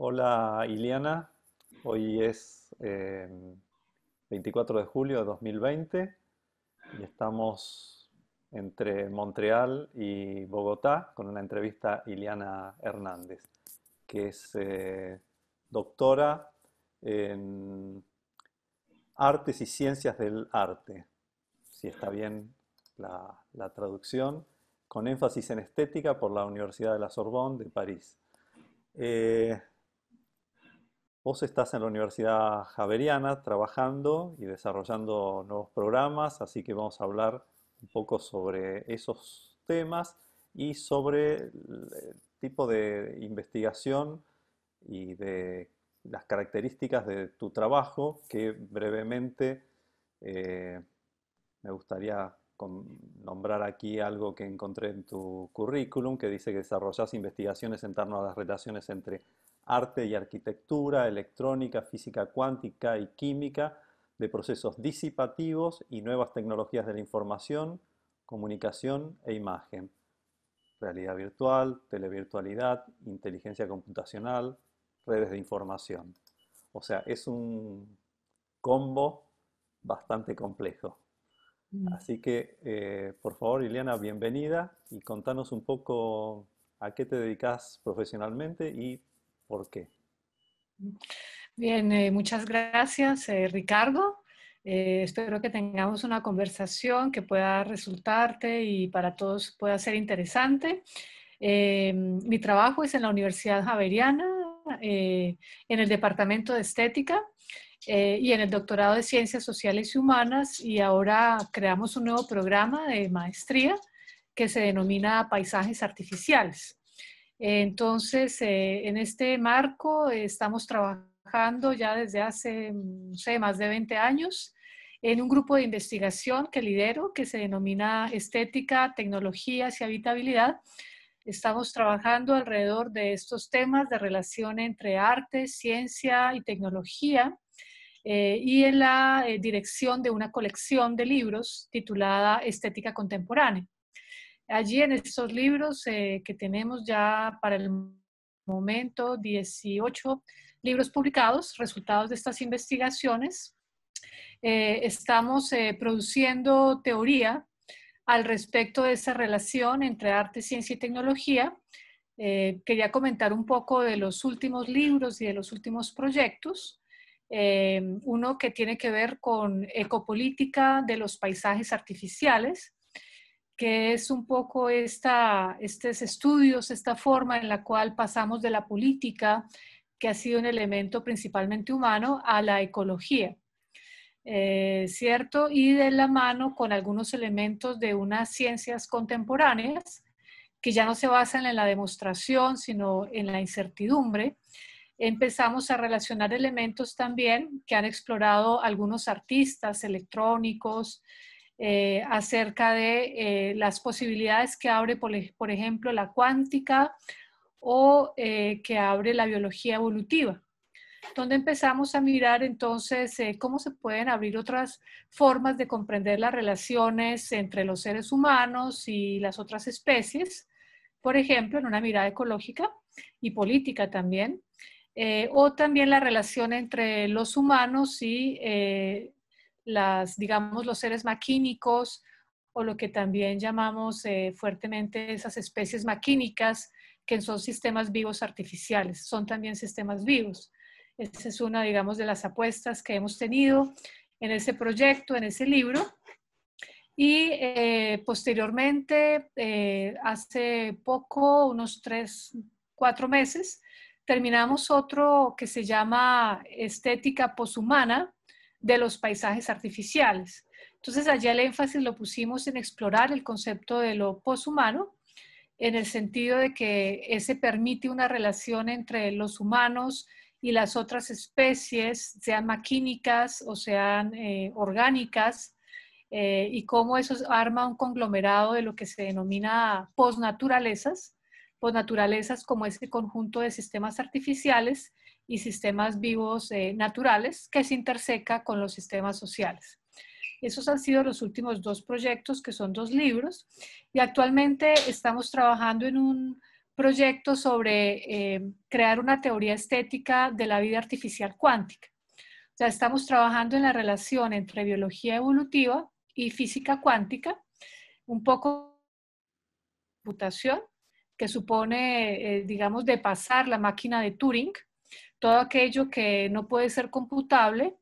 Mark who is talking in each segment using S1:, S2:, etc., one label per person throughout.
S1: Hola Iliana, hoy es 24 em, de julio de 2020 y estamos entre Montreal y Bogotá con una entrevista a Iliana Hernández, que es eh, doctora en artes y ciencias del arte, si está bien la, traducción, con énfasis en estética por la Universidad de la Sorbonne de París. Eh, Vos estás en la Universidad Javeriana trabajando y desarrollando nuevos programas, así que vamos a hablar un poco sobre esos temas y sobre el tipo de investigación y de las características de tu trabajo que brevemente eh, me gustaría nombrar aquí algo que encontré en tu currículum que dice que desarrollas investigaciones en torno a las relaciones entre arte y arquitectura, electrónica, física cuántica y química, de procesos disipativos y nuevas tecnologías de la información, comunicación e imagen, realidad virtual, televirtualidad, inteligencia computacional, redes de información. O sea, es un combo bastante complejo. Mm. Así que, eh, por favor, Ileana, bienvenida y contanos un poco a qué te dedicas profesionalmente y por qué.
S2: Bien, eh, muchas gracias, eh, Ricardo. Eh, espero que tengamos una conversación que pueda resultarte y para todos pueda ser interesante. mi trabajo es en la Universidad Javeriana, en el Departamento de Estética y en el Doctorado de Ciencias Sociales y Humanas y ahora creamos un nuevo programa de maestría que se denomina Paisajes Artificiales. Entonces, eh, en este marco eh, estamos trabajando ya desde hace, no sé, más de 20 años en un grupo de investigación que lidero, que se denomina Estética, Tecnologías y Habitabilidad. Estamos trabajando alrededor de estos temas de relación entre arte, ciencia y tecnología eh, y en la dirección de una colección de libros titulada Estética Contemporánea. Allí en estos libros eh, que tenemos ya para el momento 18 libros publicados, resultados de estas investigaciones, eh, estamos eh, produciendo teoría al respecto de esa relación entre arte, ciencia y tecnología. quería comentar un poco de los últimos libros y de los últimos proyectos. uno que tiene que ver con ecopolítica de los paisajes artificiales, que es un poco esta, estos estudios, esta forma en la cual pasamos de la política, que ha sido un elemento principalmente humano, a la ecología. Eh, ¿Cierto? Y de la mano con algunos elementos de unas ciencias contemporáneas que ya no se basan en la demostración, sino en la incertidumbre, empezamos a relacionar elementos también que han explorado algunos artistas electrónicos, eh, acerca de eh, las posibilidades que abre, por, ejemplo, la cuántica o eh, que abre la biología evolutiva, donde empezamos a mirar entonces cómo se pueden abrir otras formas de comprender las relaciones entre los seres humanos y las otras especies, por ejemplo, en una mirada ecológica y política también, o también la relación entre los humanos y las, digamos, los seres maquínicos o lo que también llamamos eh, fuertemente esas especies maquínicas, que son sistemas vivos artificiales, son también sistemas vivos. Esa es una, digamos, de las apuestas que hemos tenido en ese proyecto, en ese libro. Y eh, posteriormente, eh, hace poco, unos tres, cuatro meses, terminamos otro que se llama Estética Poshumana, de los paisajes artificiales. Entonces, allá el énfasis lo pusimos en explorar el concepto de lo poshumano, en el sentido de que ese permite una relación entre los humanos y las otras especies, sean maquínicas o sean eh, orgánicas, eh, y cómo eso arma un conglomerado de lo que se denomina posnaturalezas, posnaturalezas como ese conjunto de sistemas artificiales y sistemas vivos eh, naturales que se interseca con los sistemas sociales. Esos han sido los últimos dos proyectos, que son dos libros, y actualmente estamos trabajando en un proyecto sobre eh, crear una teoría estética de la vida artificial cuántica. O sea, estamos trabajando en la relación entre biología evolutiva y física cuántica, un poco computación, que supone, eh, digamos, de pasar la máquina de Turing todo aquello que no puede ser computable,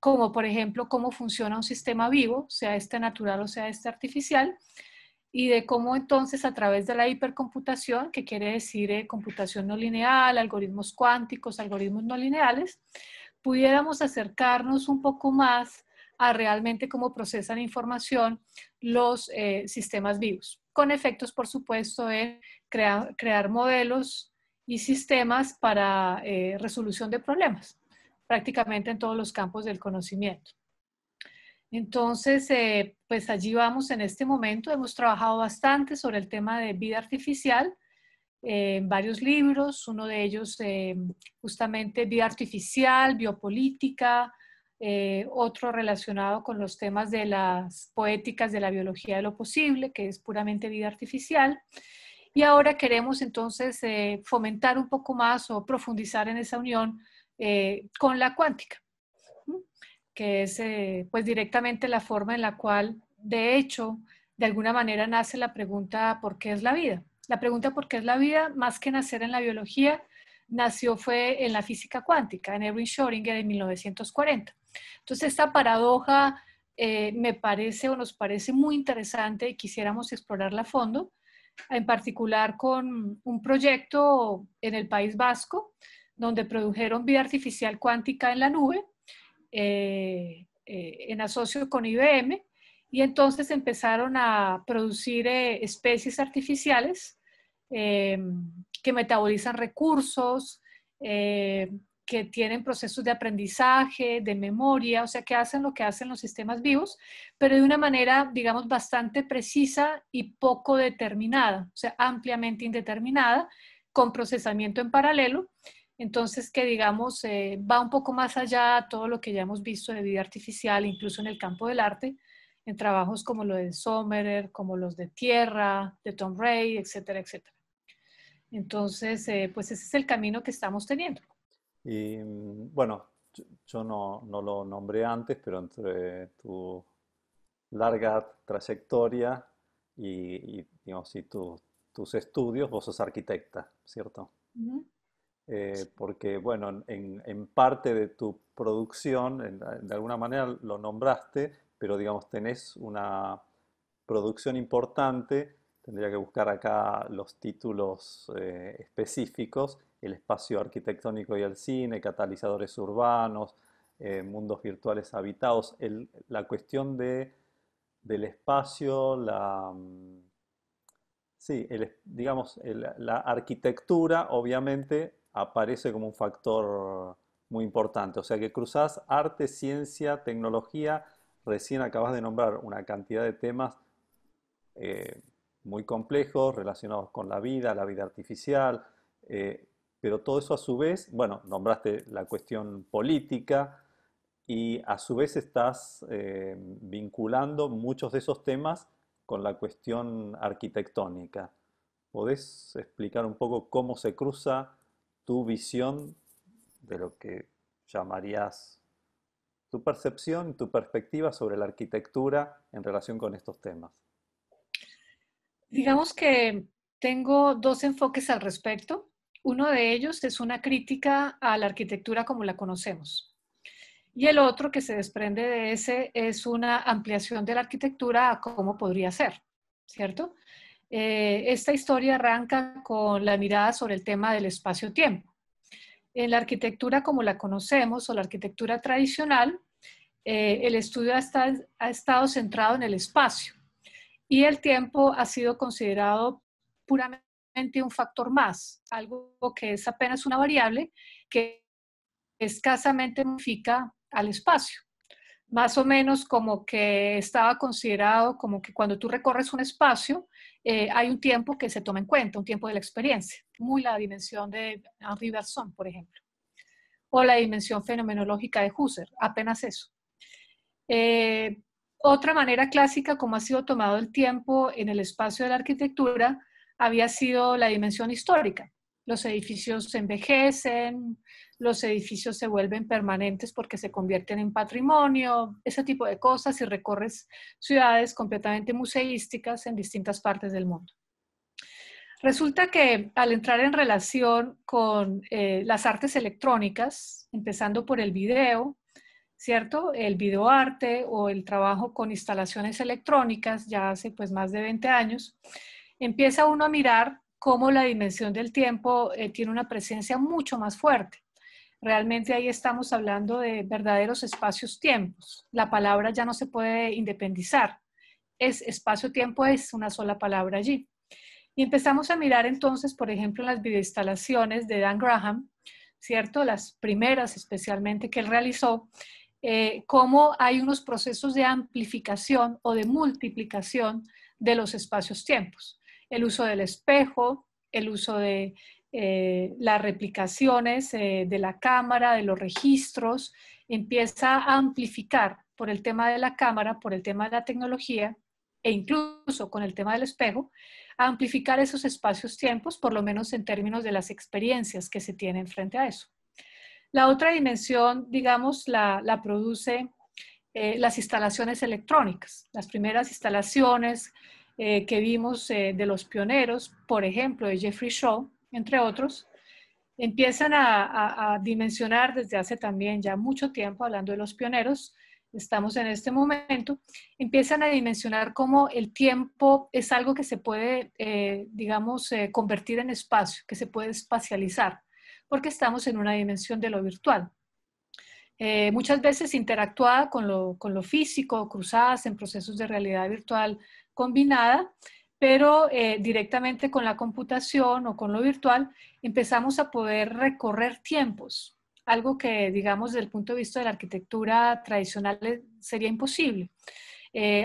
S2: como por ejemplo cómo funciona un sistema vivo, sea este natural o sea este artificial, y de cómo entonces a través de la hipercomputación, que quiere decir eh, computación no lineal, algoritmos cuánticos, algoritmos no lineales, pudiéramos acercarnos un poco más a realmente cómo procesan información los eh, sistemas vivos, con efectos, por supuesto, en crear modelos y sistemas para eh, resolución de problemas, prácticamente en todos los campos del conocimiento. Entonces, eh, pues allí vamos en este momento. Hemos trabajado bastante sobre el tema de vida artificial eh, en varios libros, uno de ellos justamente vida artificial, biopolítica, otro relacionado con los temas de las poéticas de la biología de lo posible, que es puramente vida artificial, y ahora queremos entonces eh, fomentar un poco más o profundizar en esa unión eh, con la cuántica, que es eh, pues directamente la forma en la cual, de hecho, de alguna manera nace la pregunta ¿por qué es la vida? La pregunta ¿por qué es la vida? Más que nacer en la biología, nació fue en la física cuántica, en Erwin Schrödinger en 1940. Entonces, esta paradoja me parece o nos parece muy interesante y quisiéramos explorarla a fondo en particular con un proyecto en el País Vasco, donde produjeron vida artificial cuántica en la nube, eh, eh, en asocio con IBM, y entonces empezaron a producir eh, especies artificiales que metabolizan recursos, que tienen procesos de aprendizaje, de memoria, o sea, que hacen lo que hacen los sistemas vivos, pero de una manera, digamos, bastante precisa y poco determinada, o sea, ampliamente indeterminada, con procesamiento en paralelo. Entonces, que digamos, eh, va un poco más allá todo lo que ya hemos visto de vida artificial, incluso en el campo del arte, en trabajos como lo de Sommerer, como los de Tierra, de Tom Ray, etcétera, etcétera. Entonces, eh, pues ese es el camino que estamos teniendo.
S1: Y mm, bueno, yo, no, lo nombré antes, pero entre tu larga trayectoria y, tus estudios, vos sos arquitecta, ¿cierto? Eh, porque, bueno, en, parte de tu producción, de alguna manera lo nombraste, pero digamos, tenés una producción importante, tendría que buscar acá los títulos eh, específicos, el espacio arquitectónico y el cine, catalizadores urbanos, eh, mundos virtuales habitados, la cuestión de, del espacio, la, mm, sí, digamos, la arquitectura obviamente aparece como un factor muy importante. O sea que cruzás arte, ciencia, tecnología, recién acabas de nombrar una cantidad de temas eh, muy complejos relacionados con la vida, la vida artificial, eh, pero todo eso a su vez, bueno, nombraste la cuestión política y a su vez estás eh, vinculando muchos de esos temas con la cuestión arquitectónica. ¿Podés explicar un poco cómo se cruza tu visión de lo que llamarías tu percepción, tu perspectiva sobre la arquitectura en relación con estos temas?
S2: Digamos que tengo dos enfoques al respecto. Uno de ellos es una crítica a la arquitectura como la conocemos. Y el otro que se desprende de ese es una ampliación de la arquitectura a cómo podría ser, ¿cierto? Eh, esta historia arranca con la mirada sobre el tema del espacio-tiempo. En la arquitectura como la conocemos o la arquitectura tradicional, eh, el estudio ha estado centrado en el espacio y el tiempo ha sido considerado puramente un factor más, algo que es apenas una variable que escasamente modifica al espacio. Más o menos como que estaba considerado como que cuando tú recorres un espacio, eh, hay un tiempo que se toma en cuenta, un tiempo de la experiencia, muy la dimensión de Henri por ejemplo, o la dimensión fenomenológica de Husserl, apenas eso. Eh, otra manera clásica como ha sido tomado el tiempo en el espacio de la arquitectura había sido la dimensión histórica. Los edificios se envejecen, los edificios se vuelven permanentes porque se convierten en patrimonio, ese tipo de cosas, y recorres ciudades completamente museísticas en distintas partes del mundo. Resulta que al entrar en relación con eh, las artes electrónicas, empezando por el video, ¿cierto? El videoarte o el trabajo con instalaciones electrónicas ya hace pues más de 20 años, empieza uno a mirar cómo la dimensión del tiempo eh, tiene una presencia mucho más fuerte. Realmente ahí estamos hablando de verdaderos espacios-tiempos. La palabra ya no se puede independizar. Es espacio-tiempo es una sola palabra allí. Y empezamos a mirar entonces, por ejemplo, en las videoinstalaciones de Dan Graham, ¿cierto? Las primeras especialmente que él realizó, eh, cómo hay unos procesos de amplificación o de multiplicación de los espacios-tiempos el uso del espejo, el uso de eh, las replicaciones eh, de la cámara, de los registros, empieza a amplificar por el tema de la cámara, por el tema de la tecnología e incluso con el tema del espejo, a amplificar esos espacios-tiempos, por lo menos en términos de las experiencias que se tienen frente a eso. La otra dimensión, digamos, la, produce eh, las instalaciones electrónicas. Las primeras instalaciones eh, que vimos eh, de los pioneros, por ejemplo, de Jeffrey Shaw, entre otros, empiezan a, dimensionar desde hace también ya mucho tiempo, hablando de los pioneros, estamos en este momento, empiezan a dimensionar cómo el tiempo es algo que se puede, eh, digamos, convertir en espacio, que se puede espacializar, porque estamos en una dimensión de lo virtual. Eh, muchas veces interactuada con lo, físico, cruzadas en procesos de realidad virtual combinada, pero eh, directamente con la computación o con lo virtual empezamos a poder recorrer tiempos, algo que digamos desde el punto de vista de la arquitectura tradicional eh, sería imposible.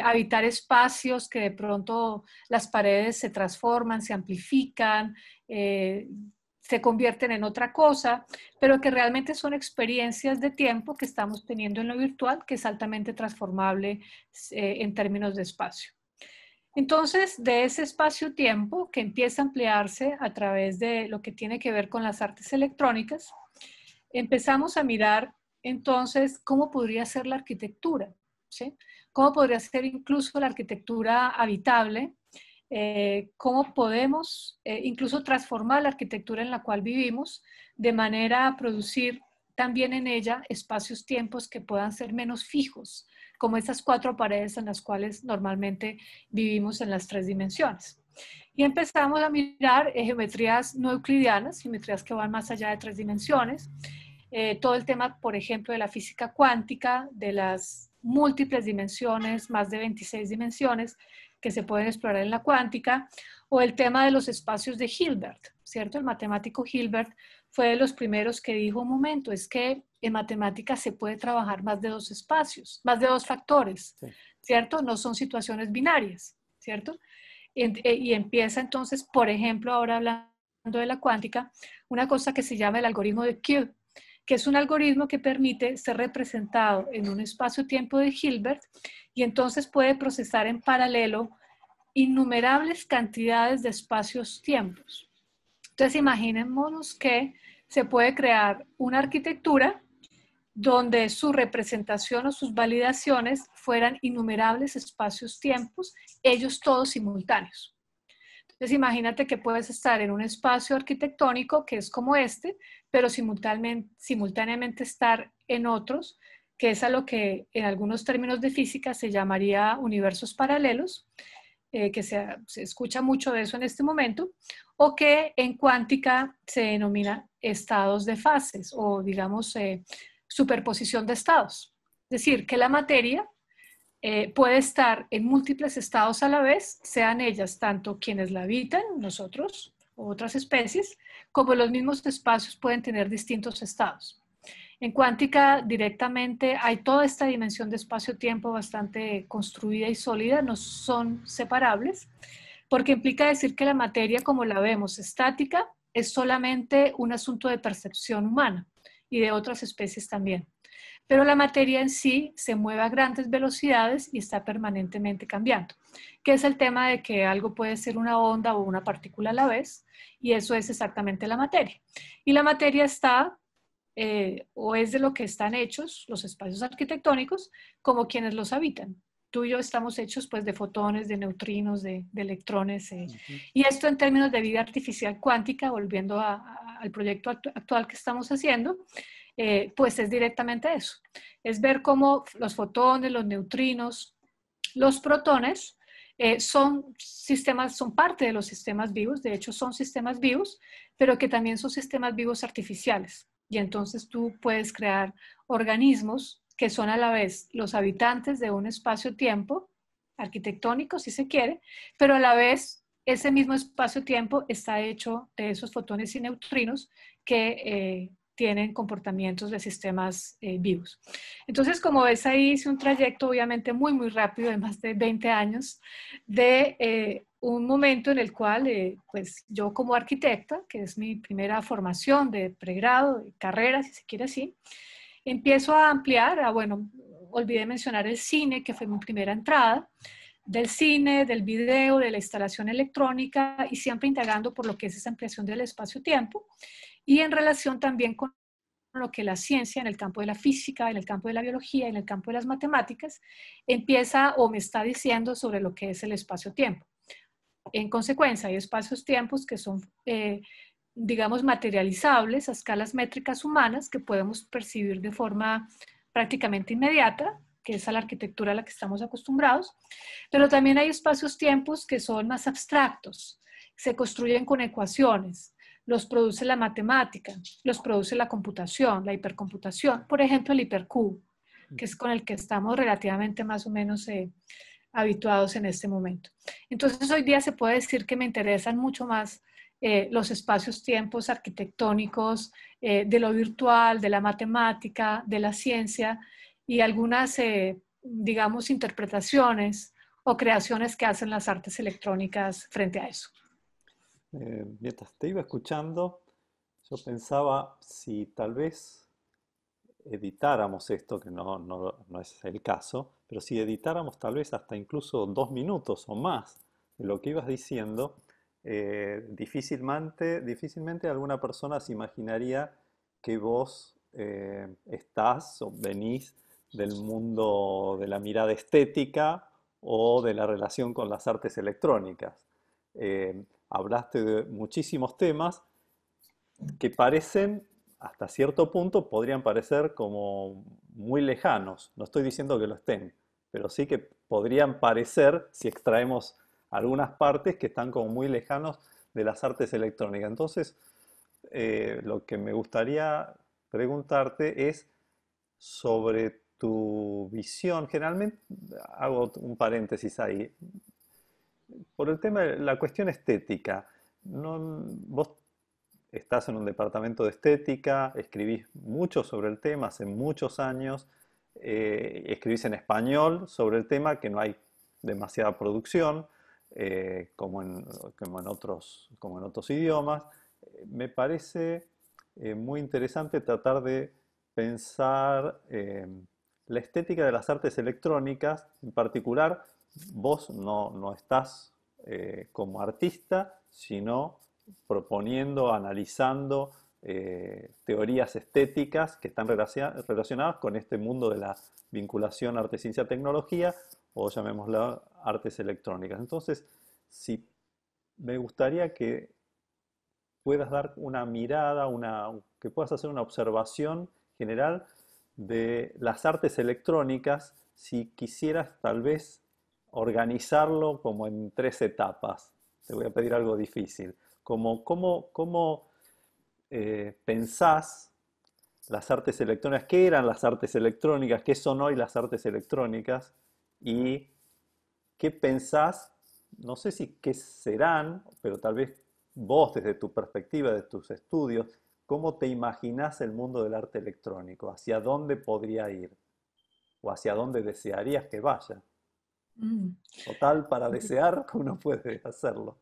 S2: habitar espacios que de pronto las paredes se transforman, se amplifican, eh, se convierten en otra cosa, pero que realmente son experiencias de tiempo que estamos teniendo en lo virtual, que es altamente transformable eh, en términos de espacio. Entonces, de ese espacio-tiempo que empieza a ampliarse a través de lo que tiene que ver con las artes electrónicas, empezamos a mirar entonces cómo podría ser la arquitectura, ¿sí? cómo podría ser incluso la arquitectura habitable eh, cómo podemos eh, incluso transformar la arquitectura en la cual vivimos de manera a producir también en ella espacios, tiempos que puedan ser menos fijos, como esas cuatro paredes en las cuales normalmente vivimos en las tres dimensiones. Y empezamos a mirar eh, geometrías no euclidianas, geometrías que van más allá de tres dimensiones, todo el tema, por ejemplo, de la física cuántica, de las múltiples dimensiones, más de 26 dimensiones, que se pueden explorar en la cuántica, o el tema de los espacios de Hilbert, ¿cierto? El matemático Hilbert fue de los primeros que dijo, un momento, es que en matemática se puede trabajar más de dos espacios, más de dos factores, ¿cierto? No son situaciones binarias, ¿cierto? Y, eh, y empieza entonces, por ejemplo, ahora hablando de la cuántica, una cosa que se llama el algoritmo de Q, que es un algoritmo que permite ser representado en un espacio-tiempo de Hilbert y entonces puede procesar en paralelo innumerables cantidades de espacios-tiempos. Entonces imaginémonos que se puede crear una arquitectura donde su representación o sus validaciones fueran innumerables espacios-tiempos, ellos todos simultáneos. Entonces imagínate que puedes estar en un espacio arquitectónico que es como este, pero simultáneamente, estar en otros, que es a lo que en algunos términos de física se llamaría universos paralelos, eh, que se, escucha mucho de eso en este momento, o que en cuántica se denomina estados de fases o digamos eh, superposición de estados. Es decir, que la materia eh, puede estar en múltiples estados a la vez, sean ellas tanto quienes la habitan, nosotros, otras especies, como los mismos espacios pueden tener distintos estados. En cuántica directamente hay toda esta dimensión de espacio-tiempo bastante construida y sólida, no son separables, porque implica decir que la materia como la vemos estática es solamente un asunto de percepción humana y de otras especies también. Pero la materia en sí se mueve a grandes velocidades y está permanentemente cambiando que es el tema de que algo puede ser una onda o una partícula a la vez, y eso es exactamente la materia. Y la materia está, eh, o es de lo que están hechos los espacios arquitectónicos, como quienes los habitan. Tú y yo estamos hechos pues de fotones, de neutrinos, de, electrones, eh. y esto en términos de vida artificial cuántica, volviendo al proyecto actual que estamos haciendo, eh, pues es directamente eso. Es ver cómo los fotones, los neutrinos, los protones eh, son sistemas, son parte de los sistemas vivos, de hecho son sistemas vivos, pero que también son sistemas vivos artificiales. Y entonces tú puedes crear organismos que son a la vez los habitantes de un espacio-tiempo arquitectónico, si se quiere, pero a la vez ese mismo espacio-tiempo está hecho de esos fotones y neutrinos que eh, tienen comportamientos de sistemas eh, vivos. Entonces, como ves ahí, hice un trayecto obviamente muy, muy rápido, de más de 20 años, de eh, un momento en el cual, eh, pues yo como arquitecta, que es mi primera formación de pregrado, de carrera, si se quiere así, empiezo a ampliar, a, bueno, olvidé mencionar el cine, que fue mi primera entrada, del cine, del video, de la instalación electrónica y siempre indagando por lo que es esa ampliación del espacio-tiempo y en relación también con lo que la ciencia en el campo de la física, en el campo de la biología, en el campo de las matemáticas, empieza o me está diciendo sobre lo que es el espacio-tiempo. En consecuencia, hay espacios-tiempos que son, eh, digamos, materializables a escalas métricas humanas que podemos percibir de forma prácticamente inmediata, que es a la arquitectura a la que estamos acostumbrados, pero también hay espacios-tiempos que son más abstractos, se construyen con ecuaciones, los produce la matemática, los produce la computación, la hipercomputación, por ejemplo el hipercubo, mm. que es con el que estamos relativamente más o menos eh, habituados en este momento. Entonces hoy día se puede decir que me interesan mucho más eh, los espacios tiempos arquitectónicos eh, de lo virtual, de la matemática, de la ciencia y algunas, digamos, interpretaciones o creaciones que hacen las artes electrónicas frente a eso.
S1: Eh, mientras te iba escuchando, yo pensaba si tal vez editáramos esto, que no, es el caso, pero si editáramos tal vez hasta incluso dos minutos o más de lo que ibas diciendo, eh, difícilmente, difícilmente alguna persona se imaginaría que vos eh, estás o venís del mundo de la mirada estética o de la relación con las artes electrónicas hablaste de muchísimos temas que parecen, hasta cierto punto, podrían parecer como muy lejanos. No estoy diciendo que lo estén, pero sí que podrían parecer, si extraemos algunas partes, que están como muy lejanos de las artes electrónicas. Entonces, eh, lo que me gustaría preguntarte es sobre tu visión. Generalmente, hago un paréntesis ahí, por el tema, de la cuestión estética. vos estás en un departamento de estética, escribís mucho sobre el tema hace muchos años, eh, escribís en español sobre el tema que no hay demasiada producción, eh, como, en, otros, idiomas. Me parece eh, muy interesante tratar de pensar la estética de las artes electrónicas, en particular vos no, estás eh, como artista, sino proponiendo, analizando eh, teorías estéticas que están relacionadas con este mundo de la vinculación arte-ciencia-tecnología o llamémosla artes electrónicas. Entonces, si me gustaría que puedas dar una mirada, una, que puedas hacer una observación general de las artes electrónicas, si quisieras tal vez organizarlo como en tres etapas. Te voy a pedir algo difícil. Como cómo, cómo eh, pensás las artes electrónicas, qué eran las artes electrónicas, qué son hoy las artes electrónicas y qué pensás, no sé si qué serán, pero tal vez vos desde tu perspectiva, de tus estudios, ¿cómo te imaginas el mundo del arte electrónico? ¿Hacia dónde podría ir? ¿O hacia dónde desearías que vaya? Mm. Total, para desear uno puede hacerlo.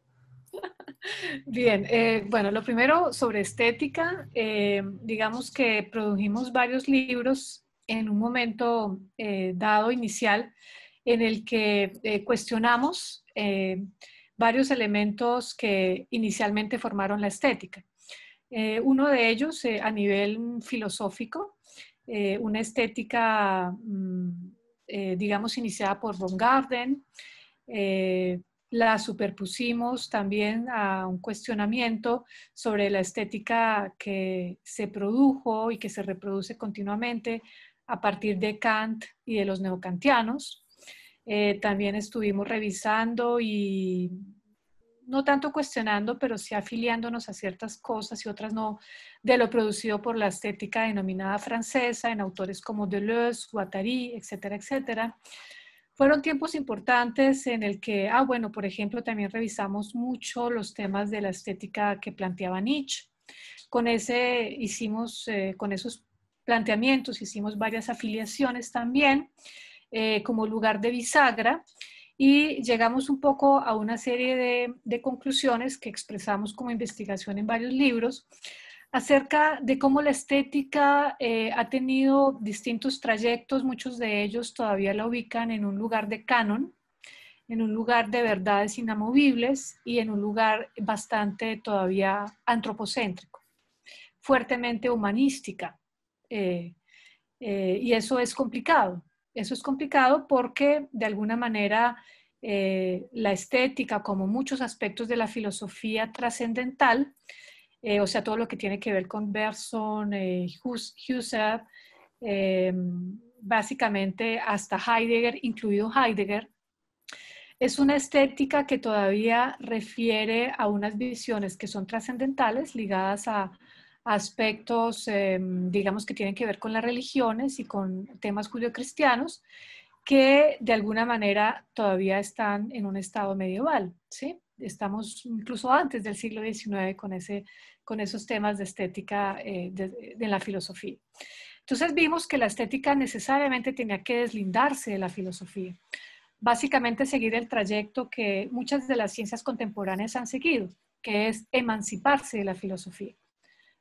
S2: Bien, eh, bueno, lo primero sobre estética, eh, digamos que produjimos varios libros en un momento eh, dado inicial en el que cuestionamos varios elementos que inicialmente formaron la estética. uno de ellos a nivel filosófico, una estética... Mm, eh, digamos, iniciada por von Garden, eh, la superpusimos también a un cuestionamiento sobre la estética que se produjo y que se reproduce continuamente a partir de Kant y de los neocantianos. Eh, también estuvimos revisando y no tanto cuestionando, pero sí afiliándonos a ciertas cosas y otras no, de lo producido por la estética denominada francesa, en autores como Deleuze, Guattari, etcétera, etcétera. Fueron tiempos importantes en el que, ah, bueno, por ejemplo, también revisamos mucho los temas de la estética que planteaba Nietzsche. Con ese hicimos, eh, con esos planteamientos hicimos varias afiliaciones también eh, como lugar de bisagra y llegamos un poco a una serie de, conclusiones que expresamos como investigación en varios libros acerca de cómo la estética eh, ha tenido distintos trayectos, muchos de ellos todavía la ubican en un lugar de canon, en un lugar de verdades inamovibles y en un lugar bastante todavía antropocéntrico, fuertemente humanística. Eh, eh, y eso es complicado, eso es complicado porque de alguna manera eh, la estética, como muchos aspectos de la filosofía trascendental, eh, o sea, todo lo que tiene que ver con Berson, eh, Husserl, básicamente hasta Heidegger, incluido Heidegger, es una estética que todavía refiere a unas visiones que son trascendentales, ligadas a, aspectos, em, digamos, que tienen que ver con las religiones y con temas judio-cristianos que de alguna manera todavía están en un estado medieval, ¿sí? Estamos incluso antes del siglo XIX con, ese, con esos temas de estética eh, de la filosofía. Entonces vimos que la estética necesariamente tenía que deslindarse de la filosofía, básicamente seguir el trayecto que muchas de las ciencias contemporáneas han seguido, que es emanciparse de la filosofía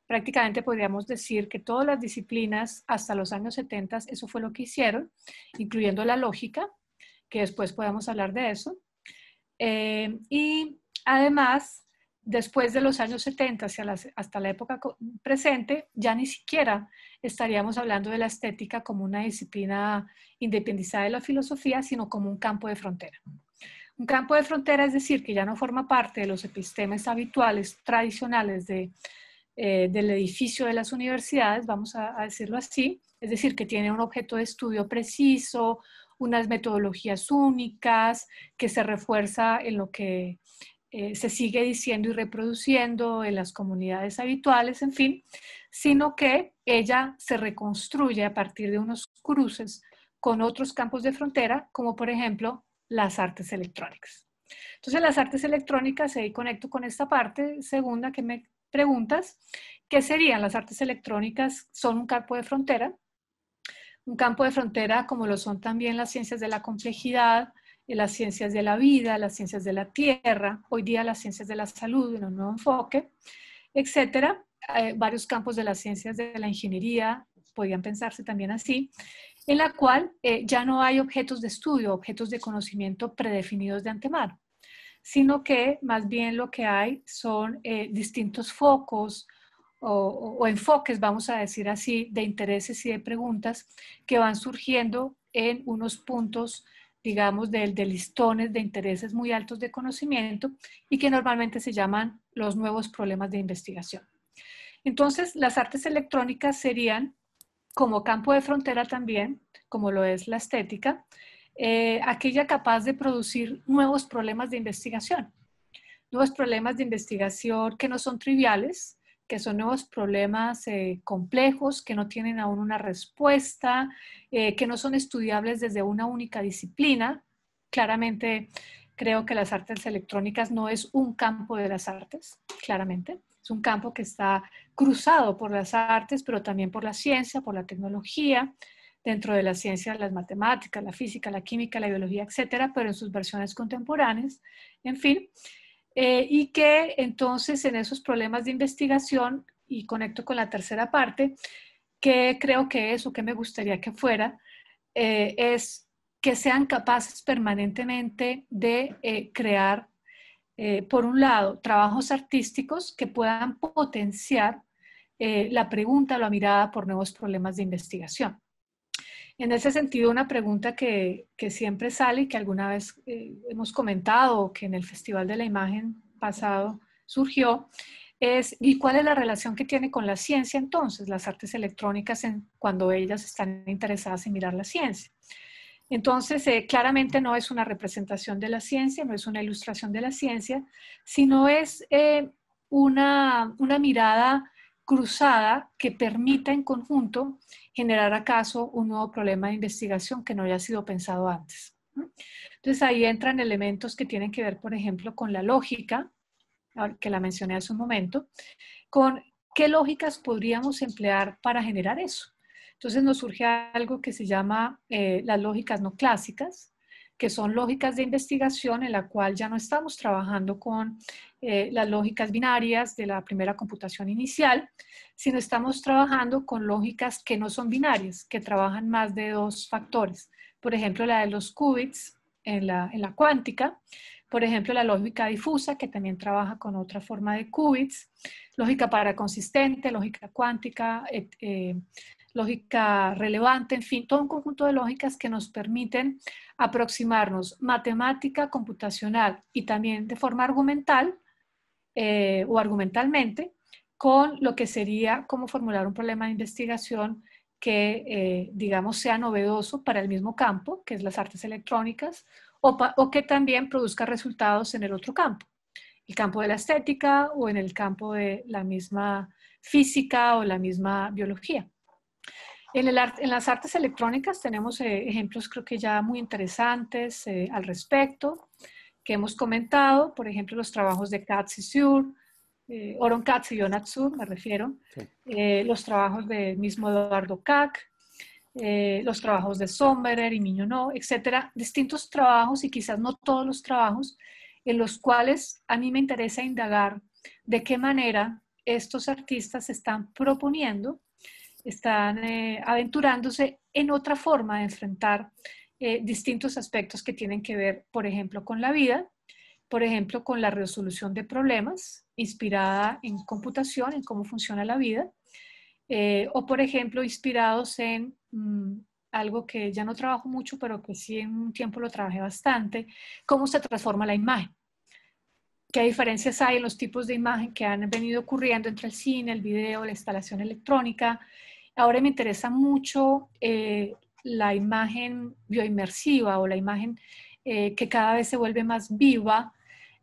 S2: prácticamente podríamos decir que todas las disciplinas hasta los años 70, eso fue lo que hicieron, incluyendo la lógica, que después podemos hablar de eso. Eh, y además, después de los años 70 hacia hasta la época presente, ya ni siquiera estaríamos hablando de la estética como una disciplina independizada de la filosofía, sino como un campo de frontera. Un campo de frontera es decir, que ya no forma parte de los epistemes habituales, tradicionales de eh, del edificio de las universidades, vamos a, decirlo así, es decir, que tiene un objeto de estudio preciso, unas metodologías únicas, que se refuerza en lo que eh, se sigue diciendo y reproduciendo en las comunidades habituales, en fin, sino que ella se reconstruye a partir de unos cruces con otros campos de frontera, como por ejemplo las artes electrónicas. Entonces las artes electrónicas, ahí conecto con esta parte segunda que me preguntas, ¿Qué serían las artes electrónicas, son un campo de frontera, un campo de frontera como lo son también las ciencias de la complejidad, eh, las ciencias de la vida, las ciencias de la tierra, hoy día las ciencias de la salud en un nuevo enfoque, etcétera. Eh, varios campos de las ciencias de la ingeniería podían pensarse también así, en la cual eh, ya no hay objetos de estudio, objetos de conocimiento predefinidos de antemano sino que más bien lo que hay son eh, distintos focos o, enfoques, vamos a decir así, de intereses y de preguntas que van surgiendo en unos puntos, digamos, de listones de intereses muy altos de conocimiento y que normalmente se llaman los nuevos problemas de investigación. Entonces, las artes electrónicas serían como campo de frontera también, como lo es la estética, eh, aquella capaz de producir nuevos problemas de investigación, nuevos problemas de investigación que no son triviales, que son nuevos problemas eh, complejos, que no tienen aún una respuesta, eh, que no son estudiables desde una única disciplina. Claramente creo que las artes electrónicas no es un campo de las artes, claramente. Es un campo que está cruzado por las artes, pero también por la ciencia, por la tecnología, dentro de las ciencias, las matemáticas, la física, la química, la biología, etcétera, pero en sus versiones contemporáneas, en fin, eh, y que entonces en esos problemas de investigación, y conecto con la tercera parte, que creo que es o que me gustaría que fuera, eh, es que sean capaces permanentemente de eh, crear, por un lado, trabajos artísticos que puedan potenciar la pregunta, o la mirada por nuevos problemas de investigación. En ese sentido, una pregunta que, siempre sale y que alguna vez eh, hemos comentado, que en el Festival de la Imagen pasado surgió, es, ¿y cuál es la relación que tiene con la ciencia entonces, las artes electrónicas, cuando ellas están interesadas en mirar la ciencia? Entonces, eh, claramente no es una representación de la ciencia, no es una ilustración de la ciencia, sino es eh, una, una mirada cruzada que permita en conjunto generar acaso un nuevo problema de investigación que no haya sido pensado antes. Entonces ahí entran elementos que tienen que ver, por ejemplo, con la lógica, ah, que la mencioné hace un momento, con qué lógicas podríamos emplear para generar eso. Entonces nos surge algo que se llama eh, las lógicas no clásicas, que son lógicas de investigación en la cual ya no estamos trabajando con eh, las lógicas binarias de la primera computación inicial, sino estamos trabajando con lógicas que no son binarias, que trabajan más de dos factores. Por ejemplo, la de los qubits en la, cuántica, por ejemplo, la lógica difusa, que también trabaja con otra forma de qubits, lógica paraconsistente, lógica cuántica, eh, lógica relevante, en fin, todo un conjunto de lógicas que nos permiten aproximarnos matemática computacional y también de forma argumental eh, o argumentalmente con lo que sería cómo formular un problema de investigación que, eh, digamos, sea novedoso para el mismo campo, que es las artes electrónicas, o que también produzca resultados en el otro campo, el campo de la estética o en el campo de la misma física o la misma biología. En, las artes electrónicas tenemos eh, ejemplos creo que ya muy interesantes eh, al respecto, que hemos comentado, por ejemplo, los trabajos de Katz eh, y Sur, Oron Katz y Sur, me refiero, los trabajos del mismo Eduardo Kac, los trabajos de Sommerer y No, etcétera, distintos trabajos y quizás no todos los trabajos, en los cuales a mí me interesa indagar de qué manera estos artistas están proponiendo están eh, aventurándose en otra forma de enfrentar eh, distintos aspectos que tienen que ver, por ejemplo, con la vida, por ejemplo, con la resolución de problemas inspirada en computación, en cómo funciona la vida, eh, o por ejemplo, inspirados en mm, algo que ya no trabajo mucho, pero que sí en un tiempo lo trabajé bastante, cómo se transforma la imagen. ¿Qué diferencias hay en los tipos de imagen que han venido ocurriendo entre el cine, el video, la instalación electrónica? Ahora me interesa mucho eh, la imagen bioinmersiva o la imagen eh, que cada vez se vuelve más viva,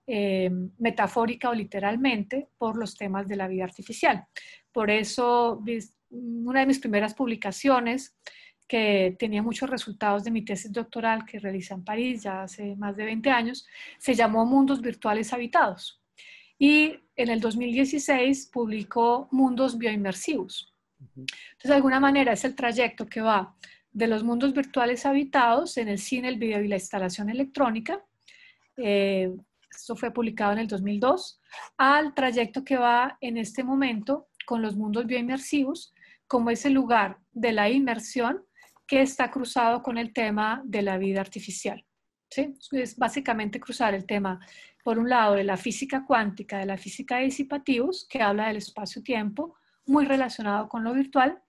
S2: eh, metafórica o literalmente, por los temas de la vida artificial. Por eso, una de mis primeras publicaciones, que tenía muchos resultados de mi tesis doctoral que realicé en París ya hace más de 20 años, se llamó Mundos Virtuales Habitados. Y en el 2016 publicó Mundos Bioinmersivos. Entonces, de alguna manera es el trayecto que va de los mundos virtuales habitados en el cine, el video y la instalación electrónica. Eh, esto fue publicado en el 2002, al trayecto que va en este momento con los mundos bioinmersivos, como ese lugar de la inmersión que está cruzado con el tema de la vida artificial. Es básicamente cruzar el tema, por un lado, de la física cuántica, de la física de disipativos, que habla del espacio-tiempo, muy relacionado con lo virtual,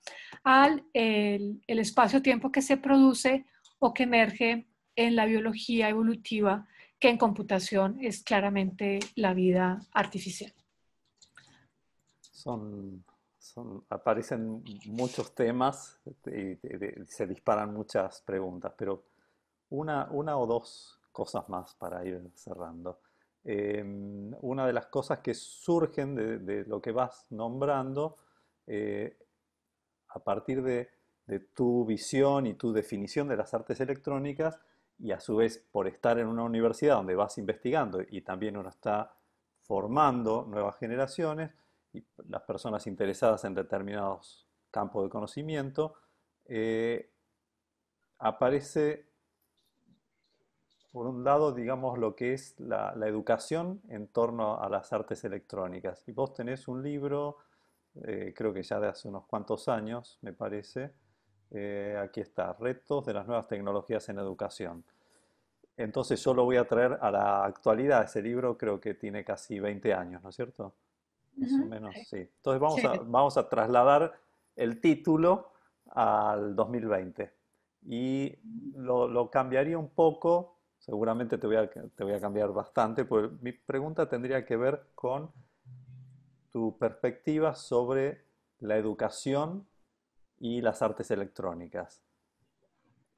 S2: al el, espacio-tiempo que se produce o que emerge en la biología evolutiva, que en computación es claramente la vida artificial.
S1: Son, aparecen muchos temas este, y, se disparan muchas preguntas, pero una, una o dos cosas más para ir cerrando. Em, una de las cosas que surgen de, de lo que vas nombrando eh, a partir de, tu visión y tu definición de las artes electrónicas y a su vez por estar en una universidad donde vas investigando y también uno está formando nuevas generaciones y las personas interesadas en determinados campos de conocimiento, eh, aparece por un lado, digamos, lo que es la, educación en torno a las artes electrónicas. Y vos tenés un libro eh, creo que ya de hace unos cuantos años, me parece. Eh, aquí está, retos de las nuevas tecnologías en educación. Entonces yo lo voy a traer a la actualidad, ese libro creo que tiene casi 20 años, ¿no es cierto? Más o menos, sí. Entonces vamos, A, vamos a trasladar el título al 2020 y lo, lo cambiaría un poco, seguramente te voy, a, te voy a cambiar bastante, pues mi pregunta tendría que ver con tu perspectiva sobre la educación y las artes electrónicas.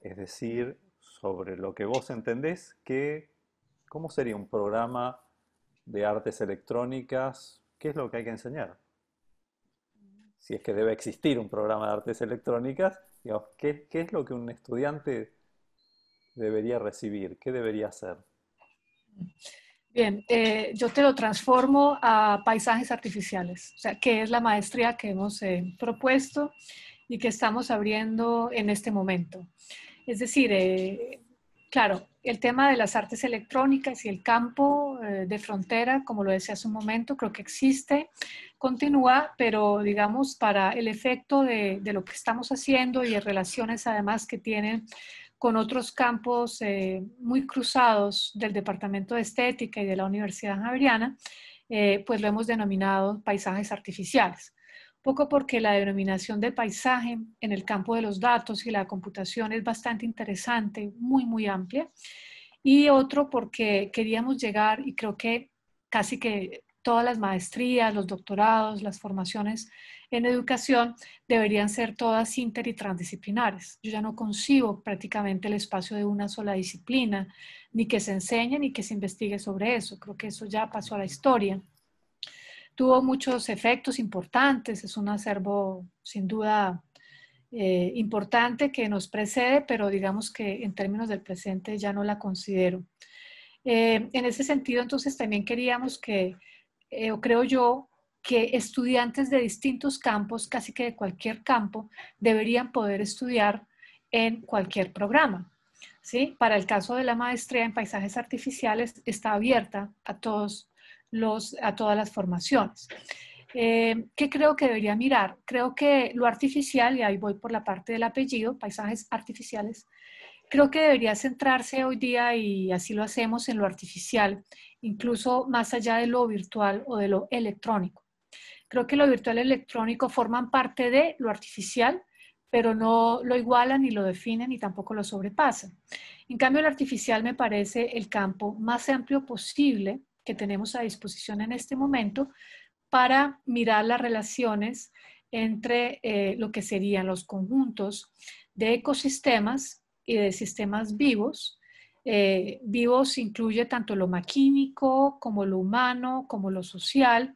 S1: Es decir, sobre lo que vos entendés que, ¿cómo sería un programa de artes electrónicas? ¿Qué es lo que hay que enseñar? Si es que debe existir un programa de artes electrónicas, ¿qué, qué es lo que un estudiante debería recibir? ¿Qué debería hacer?
S2: Bien, eh, yo te lo transformo a paisajes artificiales, o sea, que es la maestría que hemos eh, propuesto y que estamos abriendo en este momento. Es decir, eh, claro, el tema de las artes electrónicas y el campo de frontera, como lo decía hace un momento, creo que existe, continúa, pero digamos, para el efecto de, de lo que estamos haciendo y de relaciones además que tienen con otros campos eh, muy cruzados del Departamento de Estética y de la Universidad Javeriana, eh, pues lo hemos denominado paisajes artificiales. Poco porque la denominación de paisaje en el campo de los datos y la computación es bastante interesante, muy, muy amplia. Y otro porque queríamos llegar, y creo que casi que todas las maestrías, los doctorados, las formaciones en educación deberían ser todas inter y transdisciplinares. Yo ya no concibo prácticamente el espacio de una sola disciplina, ni que se enseñe ni que se investigue sobre eso. Creo que eso ya pasó a la historia. Tuvo muchos efectos importantes, es un acervo sin duda eh, importante que nos precede, pero digamos que en términos del presente ya no la considero. Eh, en ese sentido, entonces también queríamos que, eh, o creo yo, que estudiantes de distintos campos, casi que de cualquier campo, deberían poder estudiar en cualquier programa. ¿sí? Para el caso de la maestría en paisajes artificiales, está abierta a, todos los, a todas las formaciones. Eh, ¿Qué creo que debería mirar? Creo que lo artificial, y ahí voy por la parte del apellido, paisajes artificiales, creo que debería centrarse hoy día, y así lo hacemos, en lo artificial, incluso más allá de lo virtual o de lo electrónico. Creo que lo virtual y electrónico forman parte de lo artificial, pero no lo igualan ni lo definen ni tampoco lo sobrepasan. En cambio, lo artificial me parece el campo más amplio posible que tenemos a disposición en este momento para mirar las relaciones entre eh, lo que serían los conjuntos de ecosistemas y de sistemas vivos. Eh, vivos incluye tanto lo maquínico, como lo humano, como lo social,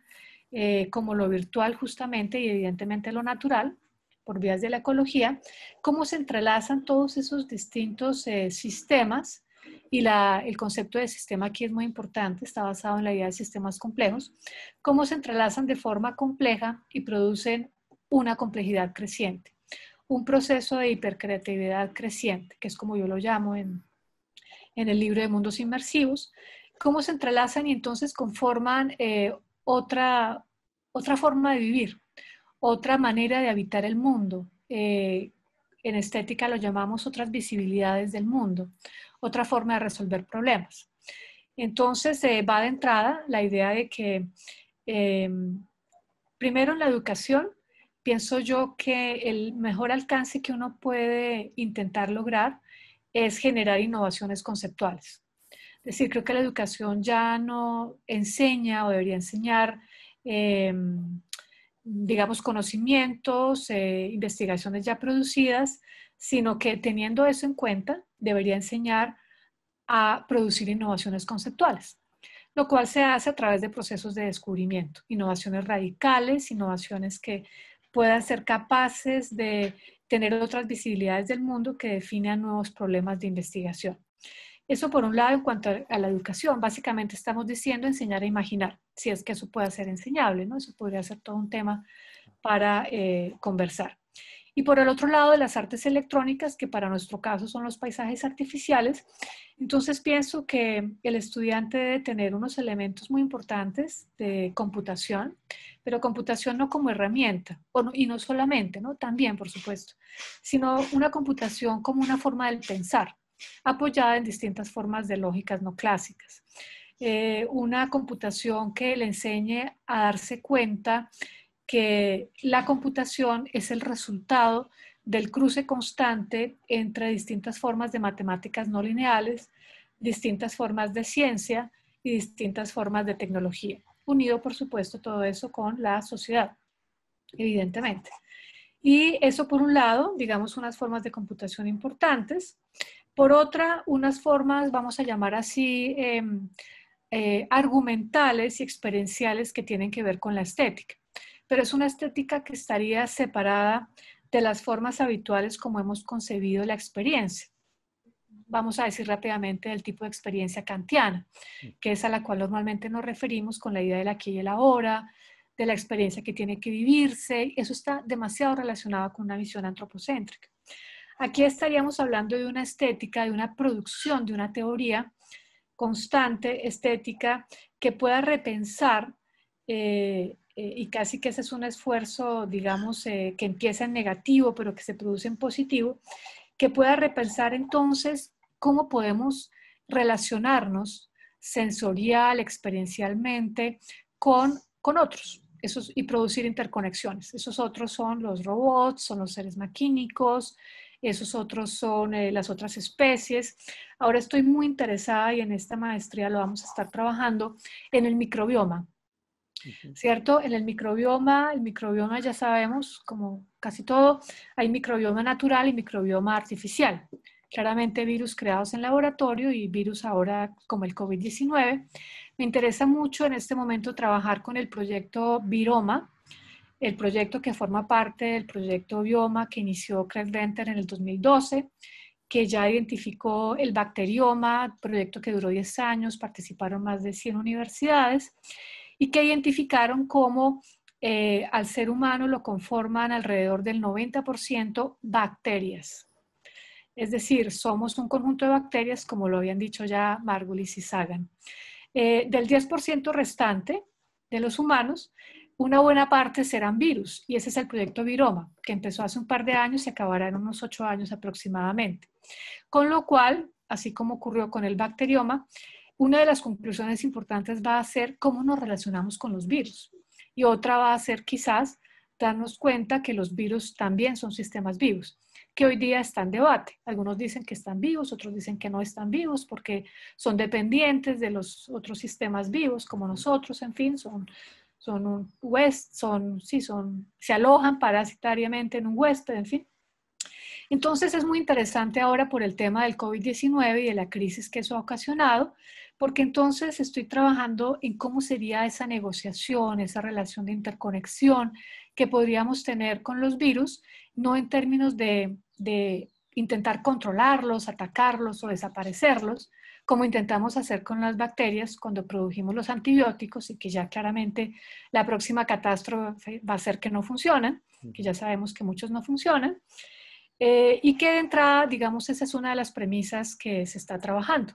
S2: eh, como lo virtual justamente y evidentemente lo natural por vías de la ecología, cómo se entrelazan todos esos distintos eh, sistemas y la, el concepto de sistema aquí es muy importante, está basado en la idea de sistemas complejos, cómo se entrelazan de forma compleja y producen una complejidad creciente, un proceso de hipercreatividad creciente, que es como yo lo llamo en, en el libro de mundos inmersivos, cómo se entrelazan y entonces conforman eh, otra, forma de vivir, otra manera de habitar el mundo. Eh, en estética lo llamamos otras visibilidades del mundo, otra forma de resolver problemas. Entonces eh, va de entrada la idea de que eh, primero en la educación pienso yo que el mejor alcance que uno puede intentar lograr es generar innovaciones conceptuales. Es decir, creo que la educación ya no enseña o debería enseñar, em, digamos, conocimientos, eh, investigaciones ya producidas, sino que teniendo eso en cuenta, debería enseñar a producir innovaciones conceptuales, lo cual se hace a través de procesos de descubrimiento, innovaciones radicales, innovaciones que puedan ser capaces de tener otras visibilidades del mundo que definan nuevos problemas de investigación. Eso por un lado en cuanto a la educación, básicamente estamos diciendo enseñar a imaginar, si es que eso puede ser enseñable, ¿no? Eso podría ser todo un tema para eh, conversar. Y por el otro lado, de las artes electrónicas, que para nuestro caso son los paisajes artificiales. Entonces pienso que el estudiante debe tener unos elementos muy importantes de computación, pero computación no como herramienta, y no solamente, ¿no? También, por supuesto, sino una computación como una forma de pensar, apoyada en distintas formas de lógicas no clásicas. Eh, una computación que le enseñe a darse cuenta que la computación es el resultado del cruce constante entre distintas formas de matemáticas no lineales, distintas formas de ciencia y distintas formas de tecnología, unido por supuesto todo eso con la sociedad, evidentemente. Y eso por un lado, digamos unas formas de computación importantes, por otra, unas formas, vamos a llamar así, em, eh, argumentales y experienciales que tienen que ver con la estética. Pero es una estética que estaría separada de las formas habituales como hemos concebido la experiencia. Vamos a decir rápidamente del tipo de experiencia kantiana, que es a la cual normalmente nos referimos con la idea del aquí y el ahora, de la experiencia que tiene que vivirse. Eso está demasiado relacionado con una visión antropocéntrica. Aquí estaríamos hablando de una estética, de una producción, de una teoría constante, estética, que pueda repensar eh, eh, y casi que ese es un esfuerzo, digamos, eh, que empieza en negativo, pero que se produce en positivo, que pueda repensar entonces cómo podemos relacionarnos sensorial, experiencialmente, con, con otros y producir interconexiones. Esos otros son los robots, son los seres maquínicos, esos otros son eh, las otras especies. Ahora estoy muy interesada y en esta maestría lo vamos a estar trabajando en el microbioma. ¿Cierto? En el microbioma, el microbioma ya sabemos, como casi todo, hay microbioma natural y microbioma artificial. Claramente virus creados en laboratorio y virus ahora como el COVID-19. Me interesa mucho en este momento trabajar con el proyecto Viroma, el proyecto que forma parte del proyecto Bioma que inició Craig Venter en el 2012, que ya identificó el bacterioma, proyecto que duró 10 años, participaron más de 100 universidades y que identificaron cómo eh, al ser humano lo conforman alrededor del 90% bacterias. Es decir, somos un conjunto de bacterias, como lo habían dicho ya Margulis y Sagan. Eh, del 10% restante de los humanos, una buena parte serán virus y ese es el proyecto Viroma, que empezó hace un par de años y acabará en unos ocho años aproximadamente. Con lo cual, así como ocurrió con el bacterioma, una de las conclusiones importantes va a ser cómo nos relacionamos con los virus y otra va a ser quizás darnos cuenta que los virus también son sistemas vivos, que hoy día están en debate. Algunos dicen que están vivos, otros dicen que no están vivos porque son dependientes de los otros sistemas vivos como nosotros, en fin, son son un huésped, son, sí, son, se alojan parasitariamente en un huésped, en fin. Entonces es muy interesante ahora por el tema del COVID-19 y de la crisis que eso ha ocasionado, porque entonces estoy trabajando en cómo sería esa negociación, esa relación de interconexión que podríamos tener con los virus, no en términos de intentar controlarlos, atacarlos o desaparecerlos, como intentamos hacer con las bacterias cuando produjimos los antibióticos y que ya claramente la próxima catástrofe va a ser que no funcionan, que ya sabemos que muchos no funcionan, eh, y que de entrada, digamos, esa es una de las premisas que se está trabajando.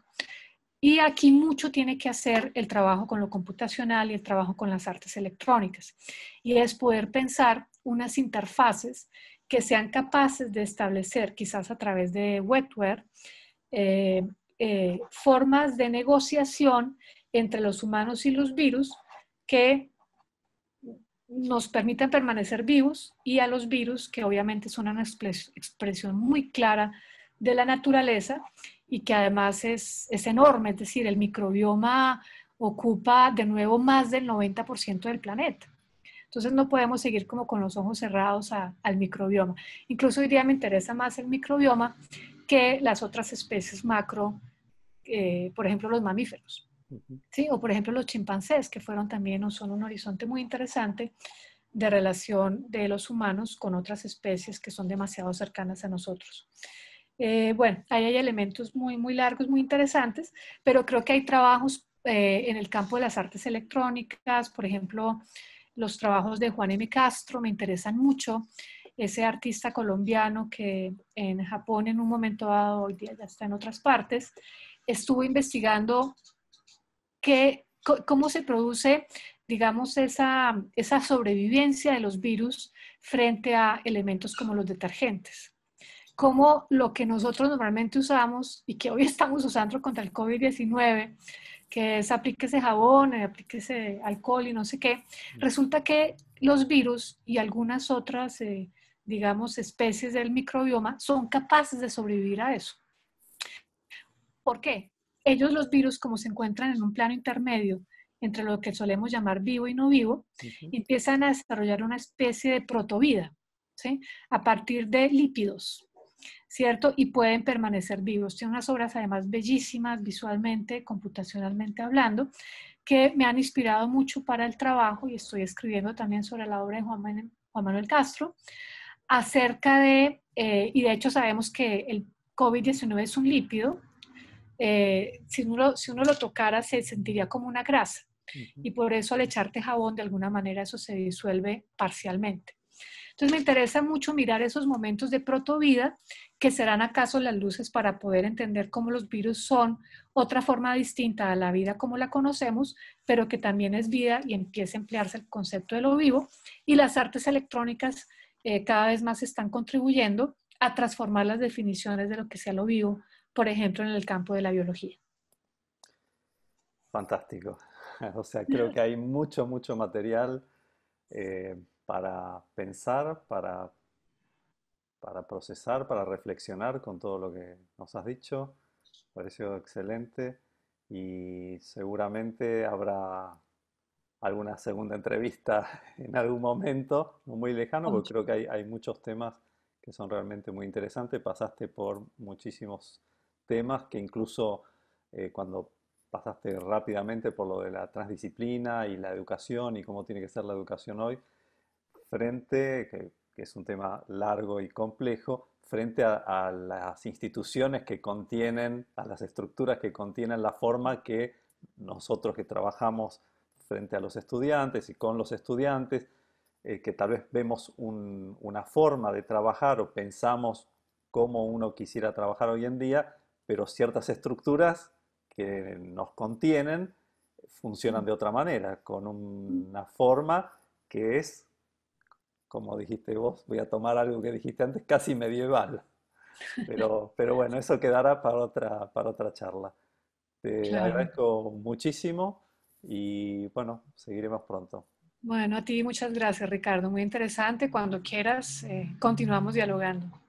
S2: Y aquí mucho tiene que hacer el trabajo con lo computacional y el trabajo con las artes electrónicas. Y es poder pensar unas interfaces que sean capaces de establecer, quizás a través de wetware, eh, eh, formas de negociación entre los humanos y los virus que nos permitan permanecer vivos y a los virus, que obviamente son una expresión muy clara de la naturaleza y que además es, es enorme, es decir, el microbioma ocupa de nuevo más del 90% del planeta. Entonces no podemos seguir como con los ojos cerrados al microbioma. Incluso hoy día me interesa más el microbioma que las otras especies macro eh, por ejemplo, los mamíferos. ¿sí? O por ejemplo los chimpancés, que fueron también son un horizonte muy interesante de relación de los humanos con otras especies que son demasiado cercanas a nosotros. Eh, bueno, ahí hay elementos muy, muy largos, muy interesantes, pero creo que hay trabajos eh, en el campo de las artes electrónicas, por ejemplo, los trabajos de Juan M. Castro me interesan mucho, ese artista colombiano que en Japón en un momento dado, hoy día ya está en otras partes, estuvo investigando qué, cómo se produce, digamos, esa, esa sobrevivencia de los virus frente a elementos como los detergentes. como lo que nosotros normalmente usamos y que hoy estamos usando contra el COVID-19, que es aplíquese jabón, aplíquese alcohol y no sé qué, mm. resulta que los virus y algunas otras, eh, digamos, especies del microbioma son capaces de sobrevivir a eso. ¿Por qué? Ellos, los virus, como se encuentran en un plano intermedio entre lo que solemos llamar vivo y no vivo, empiezan a desarrollar una especie de protovida, ¿sí? A partir de lípidos, ¿cierto? Y pueden permanecer vivos. Tiene unas obras además bellísimas visualmente, computacionalmente hablando, que me han inspirado mucho para el trabajo y estoy escribiendo también sobre la obra de Juan Manuel, Castro, acerca de, eh, y de hecho sabemos que el COVID-19 es un lípido, eh, si, uno lo, tocara se sentiría como una grasa. Y por eso al echarte jabón, de alguna manera eso se disuelve parcialmente. Entonces me interesa mucho mirar esos momentos de protovida, que serán acaso las luces para poder entender cómo los virus son otra forma distinta a la vida como la conocemos, pero que también es vida y empieza a emplearse el concepto de lo vivo. Y las artes electrónicas eh, cada vez más están contribuyendo a transformar las definiciones de lo que sea lo vivo por ejemplo, en el campo de la biología.
S1: Fantástico. O sea, creo que hay mucho, mucho material eh, para pensar, para, para procesar, para reflexionar con todo lo que nos has dicho. Pareció excelente y seguramente habrá alguna segunda entrevista en algún momento, no muy lejano, porque creo que hay muchos temas que son realmente muy interesantes. Pasaste por muchísimos temas que incluso eh, cuando pasaste rápidamente por lo de la transdisciplina y la educación y cómo tiene que ser la educación hoy, frente, que, es un tema largo y complejo, frente a, las instituciones que contienen, a las estructuras que contienen la forma que nosotros que trabajamos frente a los estudiantes y con los estudiantes, eh, que tal vez vemos una forma de trabajar o pensamos cómo uno quisiera trabajar hoy en día pero ciertas estructuras que nos contienen funcionan de otra manera, con una forma que es, como dijiste vos, voy a tomar algo que dijiste antes, casi medieval. Pero, pero bueno, eso quedará para otra, para otra charla. Te agradezco muchísimo y bueno, seguiremos pronto.
S2: Bueno, a ti muchas gracias Ricardo, muy interesante. Cuando quieras, eh, continuamos dialogando.